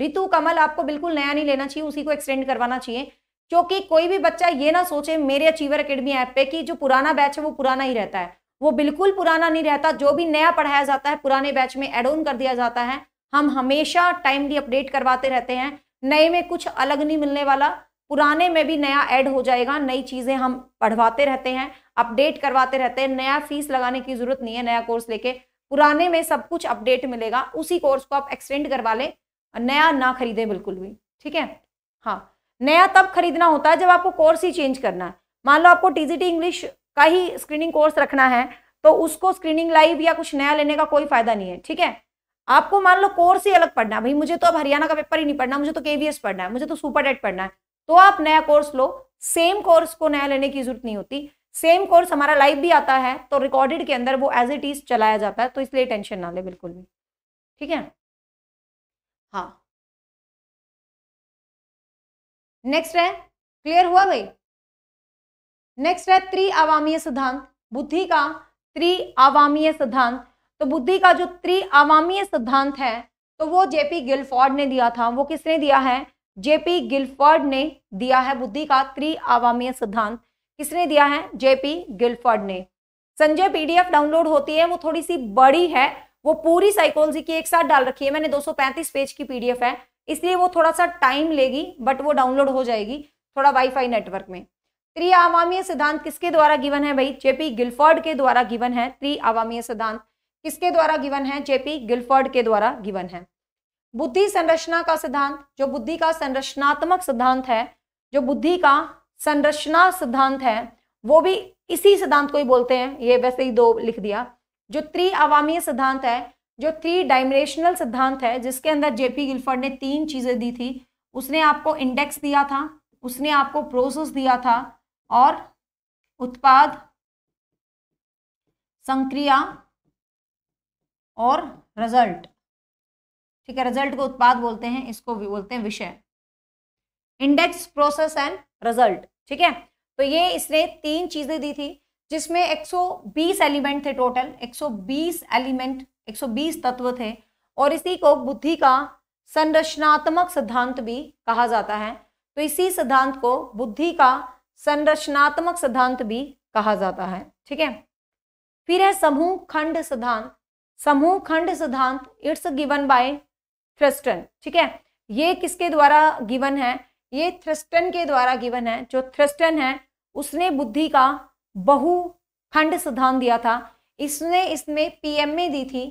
रितु कमल आपको बिल्कुल नया नहीं लेना चाहिए उसी को एक्सटेंड करवाना चाहिए क्योंकि कोई भी बच्चा ये ना सोचे मेरे अचीवर अकेडमी ऐप पे कि जो पुराना बैच है वो पुराना ही रहता है वो बिल्कुल पुराना नहीं रहता जो भी नया पढ़ाया जाता है पुराने बैच में एड ऑन कर दिया जाता है हम हमेशा टाइमली अपडेट करवाते रहते हैं नए में कुछ अलग नहीं मिलने वाला पुराने में भी नया ऐड हो जाएगा नई चीज़ें हम पढ़वाते रहते हैं अपडेट करवाते रहते हैं नया फीस लगाने की ज़रूरत नहीं है नया कोर्स लेके पुराने में सब कुछ अपडेट मिलेगा उसी कोर्स को आप एक्सटेंड करवा लें नया ना खरीदें बिल्कुल भी ठीक है हाँ नया तब खरीदना होता है जब आपको कोर्स ही चेंज करना है मान लो आपको टीजीटी इंग्लिश का ही स्क्रीनिंग कोर्स रखना है तो उसको स्क्रीनिंग लाइव या कुछ नया लेने का कोई फायदा नहीं है ठीक है आपको मान लो कोर्स ही अलग पढ़ना है भाई मुझे तो अब हरियाणा का पेपर ही नहीं पढ़ना मुझे तो केवीएस पढ़ना है मुझे तो सुपर डेट पढ़ना है तो आप नया कोर्स लो सेम कोर्स को नया लेने की जरूरत नहीं होती सेम कोर्स हमारा लाइव भी आता है तो रिकॉर्डेड के अंदर वो एज इट इज चलाया जाता है तो इसलिए टेंशन ना ले बिल्कुल भी ठीक है हाँ नेक्स्ट है क्लियर हुआ भाई नेक्स्ट है त्रिआवामीय सिद्धांत बुद्धि का त्रिआवामीय सिद्धांत तो बुद्धि का जो त्रिआवामीय सिद्धांत है तो वो जेपी गिलफॉर्ड ने दिया था वो किसने दिया है जेपी गिलफॉर्ड ने दिया है बुद्धि का त्रिआवामीय सिद्धांत किसने दिया है जेपी गिलफॉर्ड ने संजय पीडीएफ डाउनलोड होती है वो थोड़ी सी बड़ी है वो पूरी साइकोलॉजी की एक साथ डाल रखी है मैंने 235 पेज की पीडीएफ है इसलिए वो थोड़ा सा टाइम लेगी बट वो डाउनलोड हो जाएगी थोड़ा वाईफाई नेटवर्क में त्रिआवामीय सिद्धांत किसके द्वारा गिवन है भाई जेपी गिलफर्ड के द्वारा गिवन है त्रिआवामीय सिद्धांत किसके द्वारा गिवन है जेपी गिलफर्ड के द्वारा गिवन है बुद्धि संरचना का सिद्धांत जो बुद्धि का संरचनात्मक सिद्धांत है जो बुद्धि का संरचना सिद्धांत है वो भी इसी सिद्धांत को ही बोलते हैं ये वैसे ही दो लिख दिया जो त्रिआवामीय सिद्धांत है जो थ्री डायमेंशनल सिद्धांत है जिसके अंदर जेपी गिलफर्ड ने तीन चीजें दी थी उसने आपको इंडेक्स दिया था उसने आपको प्रोसेस दिया था और उत्पाद संक्रिया और रिजल्ट ठीक है रिजल्ट को उत्पाद बोलते हैं इसको भी बोलते हैं विषय इंडेक्स प्रोसेस एंड रिजल्ट ठीक है तो ये इसने तीन चीजें दी थी जिसमें 120 एलिमेंट थे टोटल 120 एलिमेंट 120 तत्व थे और इसी को बुद्धि का संरचनात्मक सिद्धांत भी कहा जाता है तो इसी सिद्धांत को बुद्धि का संरचनात्मक सिद्धांत भी कहा जाता है ठीक है फिर है समूह खंड सिद्धांत समूह खंड सिद्धांत इट्स गिवन बाय थ्रिस्टन ठीक है ये किसके द्वारा गिवन है ये थ्रिस्टन के द्वारा गिवन है जो थ्रिस्टन है उसने बुद्धि का बहु खंड सिद्धांत दिया था इसने इसमें पीएमए दी थी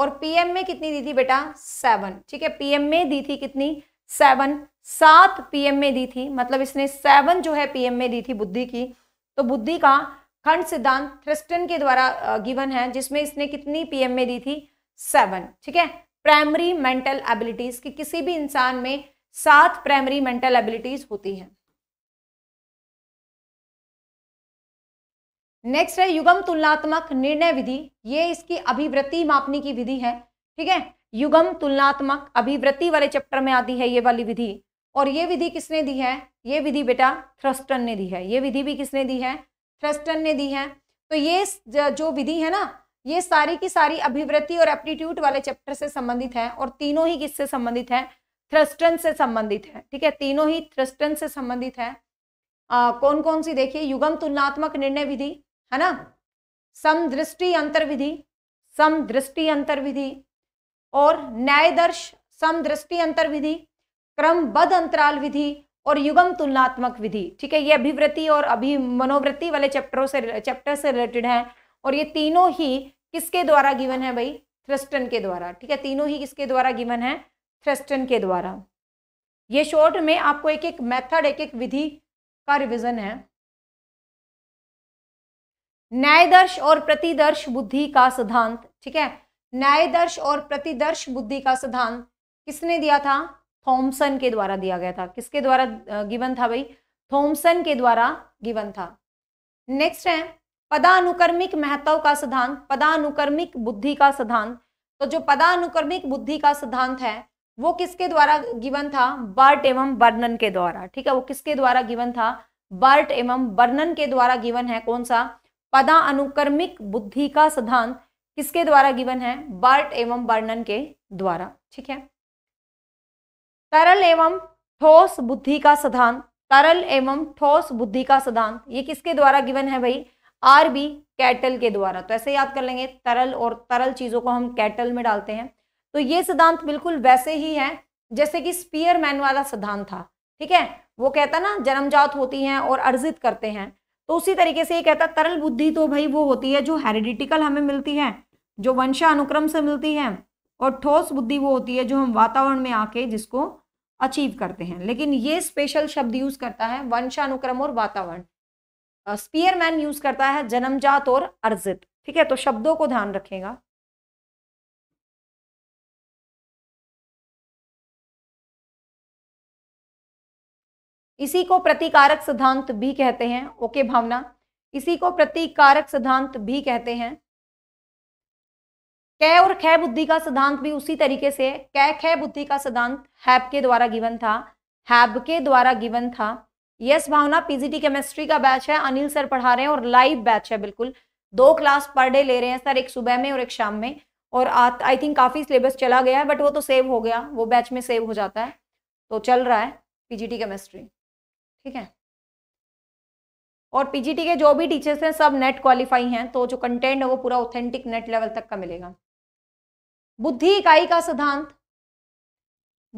और पीएमए कितनी दी थी बेटा सेवन ठीक है पीएमए दी थी कितनी सेवन सात पीएम में दी थी मतलब इसने सेवन जो है पीएम में दी थी बुद्धि की तो बुद्धि का खंड सिद्धांत थ्रिस्टन के द्वारा गिवन है जिसमें इसने कितनी पीएम में दी थी सेवन ठीक है प्राइमरी मेंटल एबिलिटीज की किसी भी इंसान में सात प्राइमरी मेंटल एबिलिटीज होती हैं नेक्स्ट है युगम तुलनात्मक निर्णय विधि ये इसकी अभिवृत्ति मापनी की विधि है ठीक है युगम तुलनात्मक अभिवृत्ति वाले चैप्टर में आती है ये वाली विधि और ये विधि किसने दी है ये विधि बेटा थ्रस्टन ने दी है ये विधि भी किसने दी है थ्रस्टन ने दी है तो ये जो विधि है ना ये सारी की सारी अभिवृत्ति और एप्टीट्यूड वाले चैप्टर से संबंधित है और तीनों ही किससे संबंधित है थ्रस्टन से संबंधित है ठीक है तीनों ही थ्रस्टन से संबंधित है आ, कौन कौन सी देखिए युगम तुलनात्मक निर्णय विधि है ना समदृष्टि अंतर विधि समदृष्टि अंतर विधि और न्यायदर्श समदृष्टि अंतर विधि क्रमबद्ध अंतराल विधि और युगम तुलनात्मक विधि ठीक है ये अभिवृत्ति और अभि मनोवृत्ति वाले चैप्टरों से चैप्टर से रिलेटेड है और ये तीनों ही किसके द्वारा गिवन है भाई थ्रस्टन के द्वारा ठीक है तीनों ही किसके द्वारा गिवन है थ्रस्टन के द्वारा ये शॉर्ट में आपको एक एक मेथड एक एक विधि का रिविजन है न्यायदर्श और प्रतिदर्श बुद्धि का सिद्धांत ठीक है न्यायदर्श और प्रतिदर्श बुद्धि का सिद्धांत किसने दिया था थॉमसन के द्वारा दिया गया था किसके द्वारा गिवन था भाई थॉमसन के द्वारा गिवन था नेक्स्ट है पदानुक्रमिक महत्व का सिद्धांत पदानुक्रमिक बुद्धि का सिद्धांत तो जो पदानुक्रमिक बुद्धि का सिद्धांत है वो किसके द्वारा गिवन था बर्ट एवं वर्णन के द्वारा ठीक है वो किसके द्वारा गिवन था बर्ट एवं वर्णन के द्वारा गिवन है कौन सा पदानुकर्मिक बुद्धि का सिद्धांत किसके द्वारा गिवन है बर्ट एवं वर्णन के द्वारा ठीक है तरल एवं ठोस बुद्धि का सिद्धांत तरल एवं ठोस बुद्धि का सिद्धांत ये किसके द्वारा गिवन है भाई आर बी कैटल के द्वारा तो ऐसे याद कर लेंगे तरल और तरल चीज़ों को हम कैटल में डालते हैं तो ये सिद्धांत बिल्कुल वैसे ही है जैसे कि स्पीयर मैन वाला सिद्धांत था ठीक है वो कहता ना जन्मजात होती हैं और अर्जित करते हैं तो उसी तरीके से ये कहता तरल बुद्धि तो भाई वो होती है जो हेरिडिटिकल हमें मिलती है जो वंशा अनुक्रम से मिलती है और ठोस बुद्धि वो होती है जो हम वातावरण में आके जिसको अचीव करते हैं लेकिन ये स्पेशल शब्द यूज करता है वंशानुक्रम और वातावरण स्पीयरमैन यूज करता है जन्मजात और अर्जित ठीक है तो शब्दों को ध्यान रखेगा इसी को प्रतिकारक सिद्धांत भी कहते हैं ओके भावना इसी को प्रतिकारक सिद्धांत भी कहते हैं कै और खै बुद्धि का सिद्धांत भी उसी तरीके से कै खै बुद्धि का सिद्धांत हैब के द्वारा गिवन था हैब के द्वारा गिवन था यस भावना पीजीटी केमिस्ट्री का बैच है अनिल सर पढ़ा रहे हैं और लाइव बैच है बिल्कुल दो क्लास पर डे ले रहे हैं सर एक सुबह में और एक शाम में और आई थिंक काफ़ी सिलेबस चला गया है बट वो तो सेव हो गया वो बैच में सेव हो जाता है तो चल रहा है पीजीटी केमिस्ट्री ठीक है और पीजीटी के जो भी टीचर्स हैं सब नेट क्वालिफाई हैं तो जो कंटेंट है वो पूरा ऑथेंटिक नेट लेवल तक का मिलेगा बुद्धि इकाई का सिद्धांत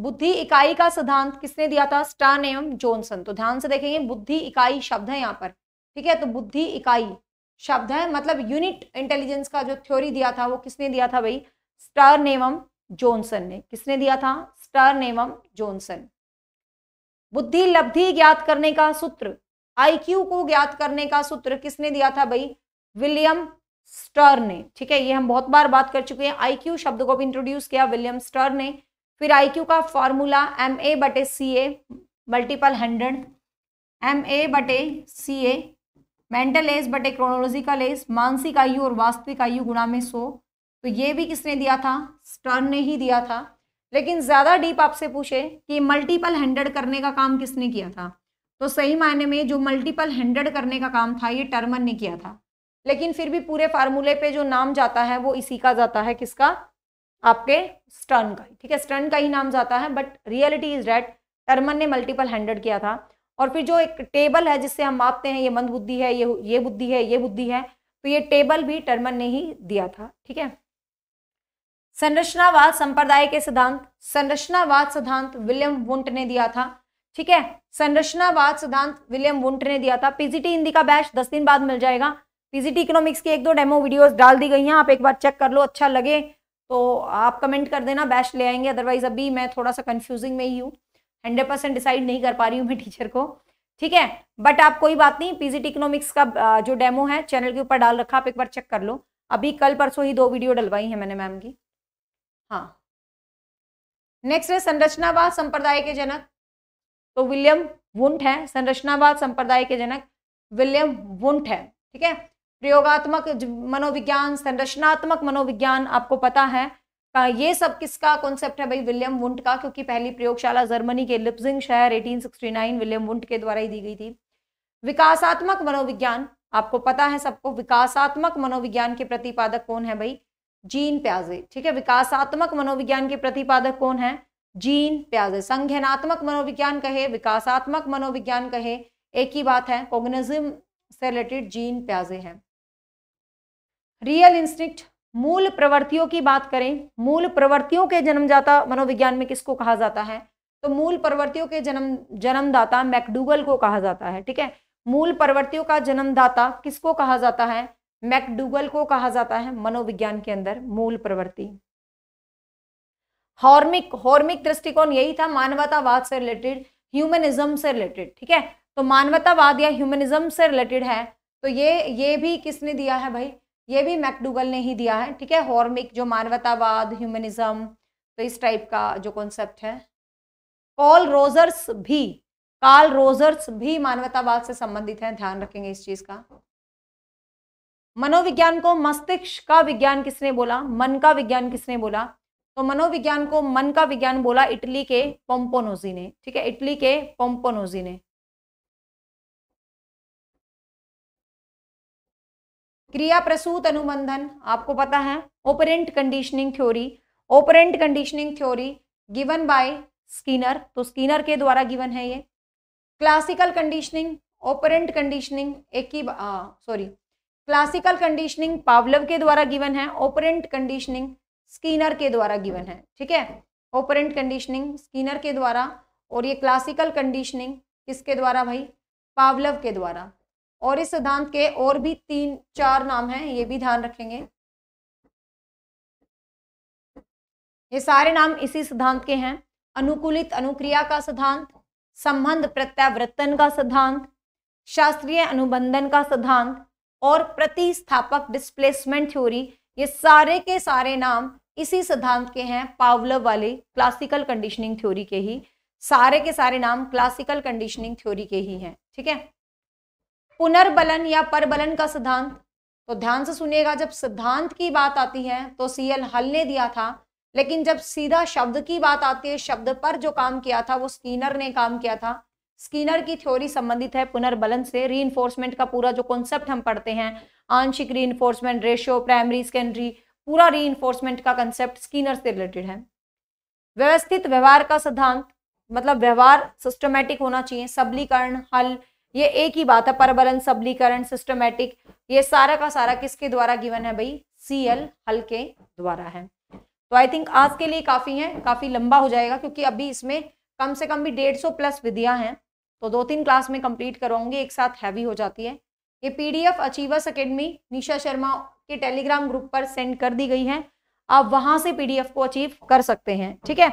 बुद्धि इकाई का सिद्धांत किसने दिया था स्टान एवं जोनसन तो ध्यान से देखेंगे बुद्धि इकाई शब्द है यहाँ पर ठीक है तो बुद्धि इकाई शब्द है मतलब यूनिट इंटेलिजेंस का जो थ्योरी दिया था वो किसने दिया था भाई स्टार एवं जोनसन ने किसने दिया था स्टार एवं जोनसन बुद्धि लब्धि ज्ञात करने का सूत्र आईक्यू को ज्ञात करने का सूत्र किसने दिया था भाई विलियम स्टर ने ठीक है ये हम बहुत बार बात कर चुके हैं आईक्यू शब्द को भी इंट्रोड्यूस किया विलियम स्टर ने फिर आईक्यू का फॉर्मूला एम ए बटे C A multiple hundred M A बटे सी ए मेंटल एज बटे क्रोनोलॉजिकल एज मानसिक आयु और वास्तविक आयु गुणा में सो तो ये भी किसने दिया था स्टर्न ने ही दिया था लेकिन ज़्यादा डीप आपसे पूछे कि मल्टीपल हंड्रेड करने का काम किसने किया था तो सही मायने में जो मल्टीपल हंड्रेड करने का काम था ये टर्मन ने किया था लेकिन फिर भी पूरे फार्मूले पे जो नाम जाता है वो इसी का जाता है किसका आपके स्टर्न का ठीक है स्टर्न का ही नाम जाता है but reality is that Terman ने मल्टीपल हंड्रेड किया था और फिर जो एक टेबल है जिससे हम मापते हैं ये मंद बुद्धि है ये ये बुद्धि है ये बुद्धि है तो ये टेबल भी टर्मन ने ही दिया था ठीक है संरचनावाद संप्रदाय के सिद्धांत संरचनावाद सिद्धांत विलियम वुंट ने दिया था ठीक है संरचनावाद सिद्धांत विलियम वुंट ने दिया था पीजीटी हिंदी का बैच दस दिन बाद मिल जाएगा पीजीटी इकोनॉमिक्स की एक दो डेमो वीडियोस डाल दी गई हैं आप एक बार चेक कर लो अच्छा लगे तो आप कमेंट कर देना बैच ले आएंगे अदरवाइज अभी मैं थोड़ा सा कंफ्यूजिंग में ही हूँ हंड्रेड परसेंट डिसाइड नहीं कर पा रही हूँ मैं टीचर को ठीक है बट आप कोई बात नहीं पीजीटी इकोनॉमिक्स का जो डेमो है चैनल के ऊपर डाल रखा आप एक बार चेक कर लो अभी कल परसों ही दो वीडियो डलवाई है मैंने मैम की हाँ नेक्स्ट है संरचनावाद संप्रदाय के जनक तो विलियम वुंट है संरचनावाद संप्रदाय के जनक विलियम वुंट है ठीक है प्रयोगात्मक मनोविज्ञान संरचनात्मक मनोविज्ञान आपको पता है ये सब किसका कॉन्सेप्ट है भाई विलियम वुंट का क्योंकि पहली प्रयोगशाला जर्मनी के लिप्जिंग शहर 1869 विलियम वुंट के द्वारा ही दी गई थी विकासात्मक मनोविज्ञान आपको पता है सबको विकासात्मक मनोविज्ञान के प्रतिपादक कौन है भाई जीन प्याजे ठीक है विकासात्मक मनोविज्ञान के प्रतिपादक कौन है जीन प्याजे संघनात्मक मनोविज्ञान कहे विकासात्मक मनोविज्ञान कहे एक ही बात है कोग्निज्म से रिलेटेड जीन प्याजे हैं रियल इंस्टिंक्ट मूल प्रवृत्तियों की बात करें मूल प्रवृत्तियों के जन्मदाता मनोविज्ञान में किसको कहा जाता है तो मूल प्रवृत्तियों के जन्म जन्मदाता मैकडूगल को कहा जाता है ठीक है मूल प्रवृत्तियों का जन्मदाता किसको कहा जाता है मैकडूगल को कहा जाता है मनोविज्ञान के अंदर मूल प्रवृत्ति हॉर्मिक हॉर्मिक दृष्टिकोण यही था मानवतावाद से रिलेटेड ह्यूमनिज्म से रिलेटेड ठीक है तो मानवतावाद या ह्यूमनिज्म से रिलेटेड है तो ये ये भी किसने दिया है भाई ये भी मैकडूगल ने ही दिया है ठीक है हॉर्मिक जो मानवतावाद ह्यूमनिज्म तो इस टाइप का जो कॉन्सेप्ट है कॉल रोजर्स भी कार्ल रोजर्स भी मानवतावाद से संबंधित हैं ध्यान रखेंगे इस चीज का मनोविज्ञान को मस्तिष्क का विज्ञान किसने बोला मन का विज्ञान किसने बोला तो मनोविज्ञान को मन का विज्ञान बोला इटली के पोम्पोनोजी ने ठीक है इटली के पोम्पोनोजी ने क्रिया प्रसूत अनुबंधन आपको पता है operant conditioning theory operant conditioning theory given by Skinner तो स्कीनर के द्वारा गिवन है ये क्लासिकल कंडीशनिंग ओपरेंट कंडीशनिंग एक ही सॉरी क्लासिकल कंडीशनिंग पावलव के द्वारा गिवन है ओपरेंट कंडीशनिंग स्कीनर के द्वारा गिवन है ठीक है ओपरेंट कंडीशनिंग स्कीनर के द्वारा और ये क्लासिकल कंडीशनिंग किसके द्वारा भाई पावलव के द्वारा और इस सिद्धांत के और भी तीन चार नाम हैं ये भी ध्यान रखेंगे ये सारे नाम इसी सिद्धांत के हैं अनुकूलित अनुक्रिया का सिद्धांत संबंध प्रत्यावर्तन का सिद्धांत शास्त्रीय अनुबंधन का सिद्धांत और प्रतिस्थापक डिस्प्लेसमेंट थ्योरी ये सारे के सारे नाम इसी सिद्धांत के हैं पावलव वाले क्लासिकल कंडीशनिंग थ्योरी के ही सारे के सारे नाम क्लासिकल कंडीशनिंग थ्योरी के ही हैं ठीक है पुनर्बलन या परबलन का सिद्धांत तो ध्यान से सुनिएगा जब सिद्धांत की बात आती है तो सीएल हल ने दिया था लेकिन जब सीधा शब्द की बात आती है शब्द पर जो काम किया था वो स्कीनर ने काम किया था स्कीनर की थ्योरी संबंधित है पुनर्बलन से री का पूरा जो कॉन्सेप्ट हम पढ़ते हैं आंशिक री रेशियो प्राइमरी सेकेंडरी पूरा री का कंसेप्ट स्कीनर से रिलेटेड है व्यवस्थित व्यवहार का सिद्धांत मतलब व्यवहार सिस्टमेटिक होना चाहिए सबलीकरण हल ये एक ही बात है परबलन सबलीकरण सिस्टमेटिक ये सारा का सारा किसके द्वारा गिवन है भाई सी एल हल के द्वारा है तो आई थिंक आज के लिए काफ़ी है काफ़ी लंबा हो जाएगा क्योंकि अभी इसमें कम से कम भी डेढ़ सौ प्लस विधियां हैं तो दो तीन क्लास में कंप्लीट करवाऊंगी एक साथ हैवी हो जाती है ये PDF achievers academy Nisha Sharma के टेलीग्राम ग्रुप पर सेंड कर दी गई है आप वहां से पीडीएफ को अचीव कर सकते हैं ठीक है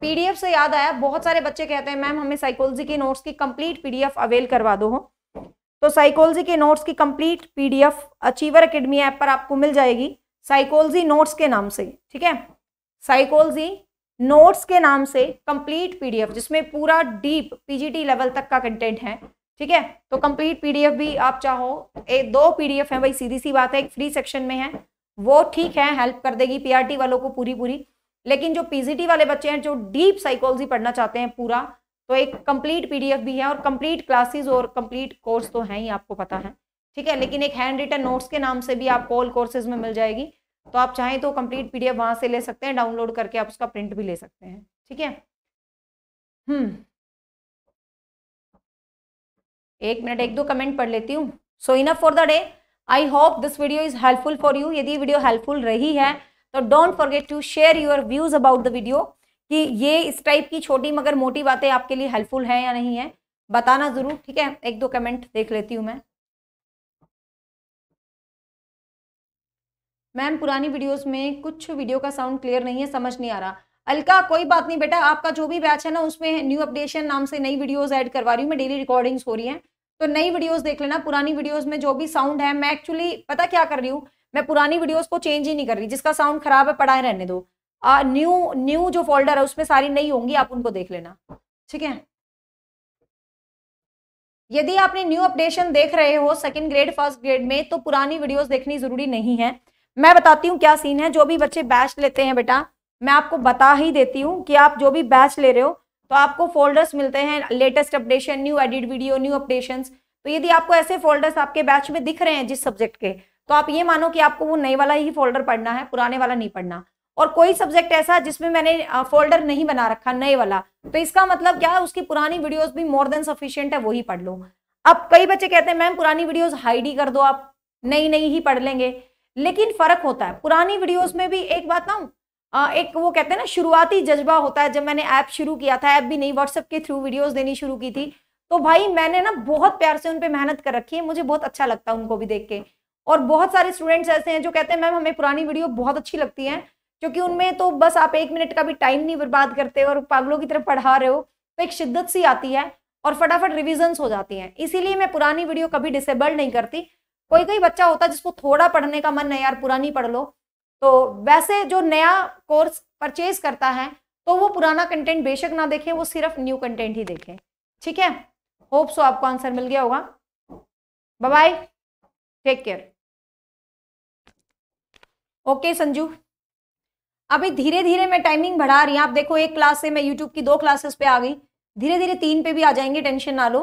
पीडीएफ से याद आया बहुत सारे बच्चे कहते हैं मैम हमें साइकोलॉजी के नोट्स की कंप्लीट पीडीएफ अवेल करवा दो हो तो साइकोलॉजी के नोट्स की complete PDF achiever academy app पर आपको मिल जाएगी साइकोलॉजी नोट्स के नाम से ठीक है साइकोलॉजी नोट्स के नाम से कंप्लीट पीडीएफ जिसमें पूरा डीप पीजीटी लेवल तक का कंटेंट है ठीक है तो कंप्लीट पीडीएफ भी आप चाहो ए दो पीडीएफ है भाई सीधी सी बात है एक फ्री सेक्शन में है वो ठीक है हेल्प कर देगी पीआरटी वालों को पूरी पूरी लेकिन जो पीजीटी वाले बच्चे हैं जो डीप साइकोलॉजी पढ़ना चाहते हैं पूरा तो एक कंप्लीट पीडीएफ भी है और कंप्लीट क्लासेस और कंप्लीट कोर्स तो है ही आपको पता है ठीक है लेकिन एक हैंड रिटन नोट्स के नाम से भी आपको ऑल कोर्सेज में मिल जाएगी तो आप चाहें तो कंप्लीट पीडीएफ वहां से ले सकते हैं डाउनलोड करके आप उसका प्रिंट भी ले सकते हैं ठीक है हम्म एक मिनट एक दो कमेंट पढ़ लेती हूँ so enough for the day I hope this video is helpful for you यदि वीडियो हेल्पफुल रही है तो don't forget to share your views about the video कि ये इस टाइप की छोटी मगर मोटी बातें आपके लिए हेल्पफुल हैं या नहीं है बताना जरूर ठीक है एक दो कमेंट देख लेती हूँ मैं मैम पुरानी वीडियोस में कुछ वीडियो का साउंड क्लियर नहीं है समझ नहीं आ रहा अलका कोई बात नहीं बेटा आपका जो भी बैच है ना उसमें न्यू अपडेशन नाम से नई वीडियोस ऐड करवा रही हूँ मैं डेली रिकॉर्डिंग्स हो रही हैं तो नई वीडियोस देख लेना पुरानी वीडियोस में जो भी साउंड है मैं एक्चुअली पता क्या कर रही हूँ मैं पुरानी वीडियोस को चेंज ही नहीं कर रही जिसका साउंड खराब है पढ़ाए रहने दो न्यू न्यू जो फोल्डर है उसमें सारी नई होंगी आप उनको देख लेना ठीक है यदि आपने न्यू अपडेशन देख रहे हो सेकेंड ग्रेड फर्स्ट ग्रेड में तो पुरानी वीडियोज देखनी जरूरी नहीं है मैं बताती हूँ क्या सीन है जो भी बच्चे बैच लेते हैं बेटा मैं आपको बता ही देती हूँ कि आप जो भी बैच ले रहे हो तो आपको फोल्डर्स मिलते हैं latest updation new edit video new updation तो यदि आपको ऐसे फोल्डर्स आपके बैच में दिख रहे हैं जिस सब्जेक्ट के तो आप ये मानो कि आपको वो नए वाला ही फोल्डर पढ़ना है पुराने वाला नहीं पढ़ना और कोई सब्जेक्ट ऐसा जिसमें मैंने फोल्डर नहीं बना रखा नए वाला तो इसका मतलब क्या है उसकी पुरानी वीडियोस भी मोर देन सफिशियंट है वही पढ़ लो अब कई बच्चे कहते हैं मैम पुरानी वीडियोस हाइड ही कर दो आप नई नई ही पढ़ लेंगे लेकिन फर्क होता है पुरानी वीडियोस में भी एक बात ना एक वो कहते हैं ना शुरुआती जज्बा होता है जब मैंने ऐप शुरू किया था ऐप भी नहीं व्हाट्सएप के थ्रू वीडियोज देनी शुरू की थी तो भाई मैंने ना बहुत प्यार से उनपे मेहनत कर रखी है मुझे बहुत अच्छा लगता है उनको भी देख के और बहुत सारे स्टूडेंट्स ऐसे हैं जो कहते हैं मैम हमें पुरानी वीडियो बहुत अच्छी लगती है क्योंकि उनमें तो बस आप एक मिनट का भी टाइम नहीं बर्बाद करते और पागलों की तरफ पढ़ा रहे हो तो एक शिद्दत सी आती है और फटाफट रिविजन्स हो जाती हैं इसीलिए मैं पुरानी वीडियो कभी डिसेबल नहीं करती कोई कोई बच्चा होता है जिसको थोड़ा पढ़ने का मन है यार पुरानी पढ़ लो तो वैसे जो नया कोर्स परचेज करता है तो वो पुराना कंटेंट बेशक ना देखें वो सिर्फ न्यू कंटेंट ही देखें ठीक है होप सो आपको आंसर मिल गया होगा bye take care okay Sanju अभी धीरे धीरे मैं टाइमिंग बढ़ा रही हूँ आप देखो एक क्लास से मैं यूट्यूब की दो क्लासेस पे आ गई धीरे धीरे तीन पे भी आ जाएंगे टेंशन ना लो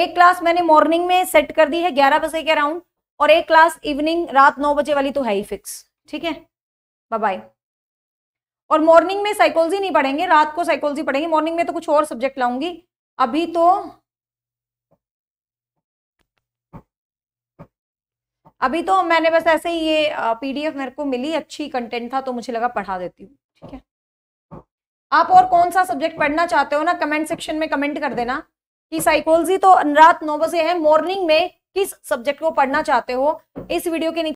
एक क्लास मैंने मॉर्निंग में सेट कर दी है ग्यारह बजे के अराउंड और एक क्लास इवनिंग रात नौ बजे वाली तो है ही फिक्स ठीक है बाय बाय और मॉर्निंग में साइकोलॉजी नहीं पढ़ेंगे रात को साइकोलॉजी पढ़ेंगे मॉर्निंग में तो कुछ और सब्जेक्ट लाऊंगी अभी तो अभी तो मैंने बस ऐसे ही ये पीडीएफ मेरे को मिली अच्छी कंटेंट था तो मुझे लगा पढ़ा देती हूँ ठीक है आप और कौन सा सब्जेक्ट पढ़ना चाहते हो ना कमेंट सेक्शन में कमेंट कर देना कि साइकोलॉजी तो रात नौ बजे है मॉर्निंग में किस सब्जेक्ट को पढ़ना चाहते हो इस वीडियो के नीचे